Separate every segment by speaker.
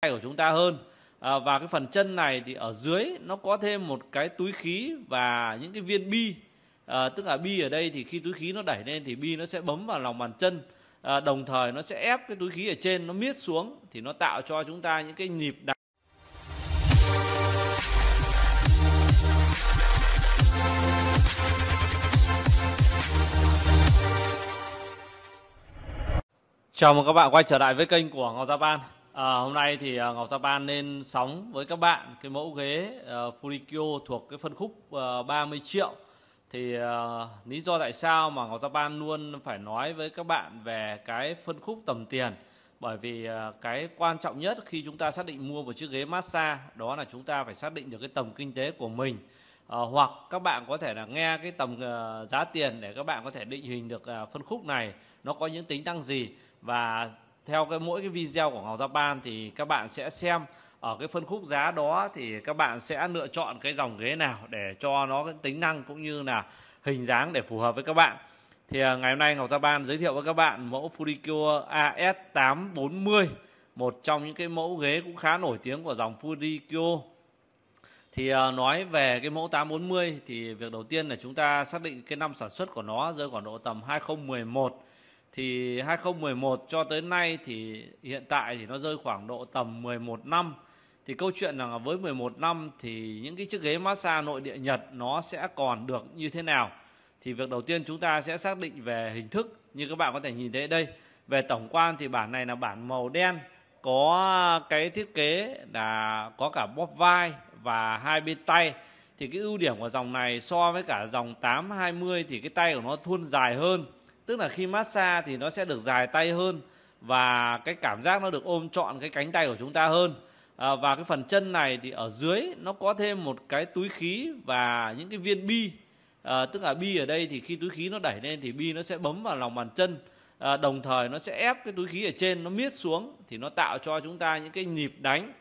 Speaker 1: tay của chúng ta hơn à, và cái phần chân này thì ở dưới nó có thêm một cái túi khí và những cái viên bi à, tức là bi ở đây thì khi túi khí nó đẩy lên thì bi nó sẽ bấm vào lòng bàn chân à, đồng thời nó sẽ ép cái túi khí ở trên nó miết xuống thì nó tạo cho chúng ta những cái nhịp đặc Chào mừng các bạn quay trở lại với kênh của Ngọc Gia Ban À, hôm nay thì ờ, Ngọc Japan lên sóng với các bạn cái mẫu ghế uh, Furikyo thuộc cái phân khúc uh, 30 triệu thì uh, lý do tại sao mà Ngọc Japan luôn phải nói với các bạn về cái phân khúc tầm tiền bởi vì uh, cái quan trọng nhất khi chúng ta xác định mua một chiếc ghế massage đó là chúng ta phải xác định được cái tầm kinh tế của mình uh, hoặc các bạn có thể là nghe cái tầm uh, giá tiền để các bạn có thể định hình được uh, phân khúc này nó có những tính năng gì và theo cái mỗi cái video của Ngọc Japan thì các bạn sẽ xem ở cái phân khúc giá đó thì các bạn sẽ lựa chọn cái dòng ghế nào để cho nó cái tính năng cũng như là hình dáng để phù hợp với các bạn thì à, ngày hôm nay Ngọc Japan giới thiệu với các bạn mẫu Furikyo AS840 một trong những cái mẫu ghế cũng khá nổi tiếng của dòng Furikyo thì à, nói về cái mẫu 840 thì việc đầu tiên là chúng ta xác định cái năm sản xuất của nó rơi khoảng độ tầm 2011 thì 2011 cho tới nay thì hiện tại thì nó rơi khoảng độ tầm 11 năm thì câu chuyện là với 11 năm thì những cái chiếc ghế massage nội địa Nhật nó sẽ còn được như thế nào thì việc đầu tiên chúng ta sẽ xác định về hình thức như các bạn có thể nhìn thấy đây về tổng quan thì bản này là bản màu đen có cái thiết kế là có cả bóp vai và hai bên tay thì cái ưu điểm của dòng này so với cả dòng 820 thì cái tay của nó thun dài hơn tức là khi massage thì nó sẽ được dài tay hơn và cái cảm giác nó được ôm trọn cái cánh tay của chúng ta hơn à, và cái phần chân này thì ở dưới nó có thêm một cái túi khí và những cái viên bi à, tức là bi ở đây thì khi túi khí nó đẩy lên thì bi nó sẽ bấm vào lòng bàn chân à, đồng thời nó sẽ ép cái túi khí ở trên nó miết xuống thì nó tạo cho chúng ta những cái nhịp đánh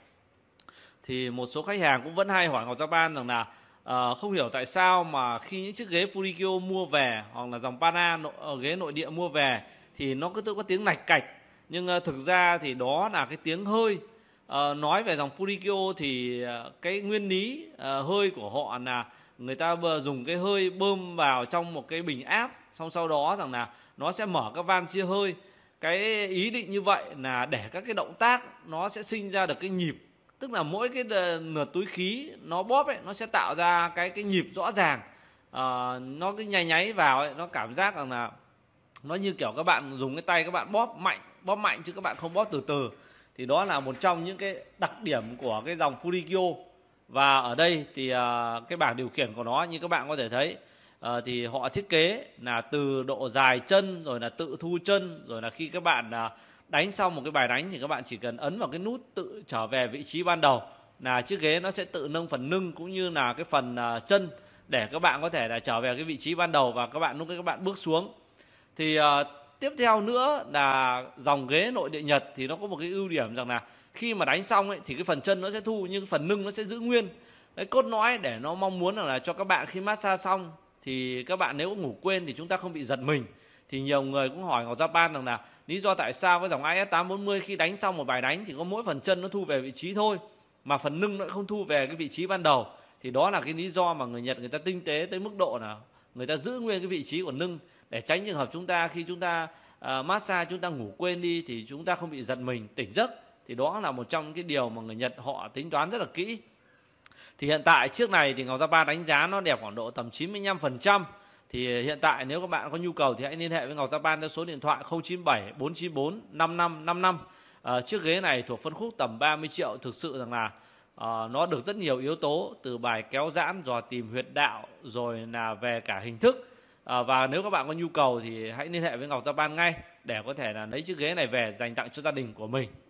Speaker 1: thì một số khách hàng cũng vẫn hay hỏi ngọc japan rằng là à, không hiểu tại sao mà khi những chiếc ghế Furikyo mua về hoặc là dòng Pana nội, ờ, ghế nội địa mua về thì nó cứ tự có tiếng lạch cạch nhưng uh, thực ra thì đó là cái tiếng hơi uh, nói về dòng Furikyo thì uh, cái nguyên lý uh, hơi của họ là người ta dùng cái hơi bơm vào trong một cái bình áp xong sau đó rằng là nó sẽ mở các van chia hơi cái ý định như vậy là để các cái động tác nó sẽ sinh ra được cái nhịp tức là mỗi cái ờ, nửa túi khí nó bóp ấy nó sẽ tạo ra cái cái nhịp rõ ràng à, nó cứ nháy nháy vào ấy nó cảm giác rằng là nó như kiểu các bạn dùng cái tay các bạn bóp mạnh bóp mạnh chứ các bạn không bóp từ từ thì đó là một trong những cái đặc điểm của cái dòng Furikyo và ở đây thì uh, cái bảng điều khiển của nó như các bạn có thể thấy à, thì họ thiết kế là từ độ dài chân rồi là tự thu chân rồi là khi các bạn à, đánh xong một cái bài đánh thì các bạn chỉ cần ấn vào cái nút tự trở về vị trí ban đầu là chiếc ghế nó sẽ tự nâng phần lưng cũng như là cái phần à, chân để các bạn có thể là trở về cái vị trí ban đầu và các bạn lúc các bạn bước xuống thì à, tiếp theo nữa là dòng ghế nội địa nhật thì nó có một cái ưu điểm rằng là khi mà đánh xong ấy thì cái phần chân nó sẽ thu nhưng phần lưng nó sẽ giữ nguyên cái cốt lõi để nó mong muốn là cho các bạn khi massage xong thì các bạn nếu ngủ quên thì chúng ta không bị giật mình thì nhiều người cũng hỏi ngọc gia Japan rằng là lý do tại sao cái dòng IS840 khi đánh xong một bài đánh thì có mỗi phần chân nó thu về vị trí thôi mà phần lưng nó không thu về cái vị trí ban đầu thì đó là cái lý do mà người Nhật người ta tinh tế tới mức độ là người ta giữ nguyên cái vị trí của lưng để tránh trường hợp chúng ta khi chúng ta uh, massage chúng ta ngủ quên đi thì chúng ta không bị giật mình tỉnh giấc thì đó là một trong những cái điều mà người Nhật họ tính toán rất là kỹ thì hiện tại chiếc này thì Ngọc gia ba đánh giá nó đẹp khoảng độ tầm 95% thì hiện tại nếu các bạn có nhu cầu thì hãy liên hệ với Ngọc gia ba theo số điện thoại 097 494 5555 à, chiếc ghế này thuộc phân khúc tầm 30 triệu thực sự rằng là uh, nó được rất nhiều yếu tố từ bài kéo giãn dò tìm huyệt đạo rồi là về cả hình thức uh, và nếu các bạn có nhu cầu thì hãy liên hệ với Ngọc Gia Ban ngay để có thể là lấy chiếc ghế này về dành tặng cho gia đình của mình